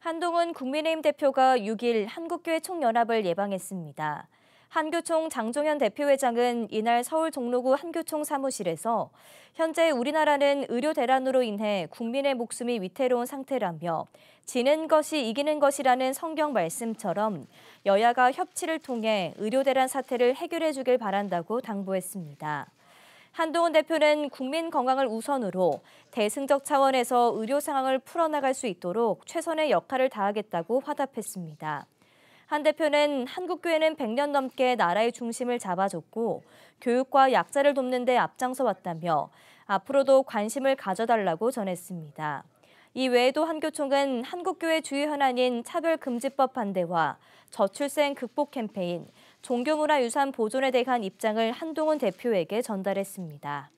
한동훈 국민의힘 대표가 6일 한국교회 총연합을 예방했습니다. 한교총 장종현 대표회장은 이날 서울 종로구 한교총 사무실에서 현재 우리나라는 의료 대란으로 인해 국민의 목숨이 위태로운 상태라며 지는 것이 이기는 것이라는 성경 말씀처럼 여야가 협치를 통해 의료 대란 사태를 해결해 주길 바란다고 당부했습니다. 한동훈 대표는 국민 건강을 우선으로 대승적 차원에서 의료 상황을 풀어나갈 수 있도록 최선의 역할을 다하겠다고 화답했습니다. 한 대표는 한국교회는 100년 넘게 나라의 중심을 잡아줬고 교육과 약자를 돕는 데 앞장서 왔다며 앞으로도 관심을 가져달라고 전했습니다. 이 외에도 한교총은 한국교회 주의 현안인 차별금지법 반대와 저출생 극복 캠페인, 종교문화 유산 보존에 대한 입장을 한동훈 대표에게 전달했습니다.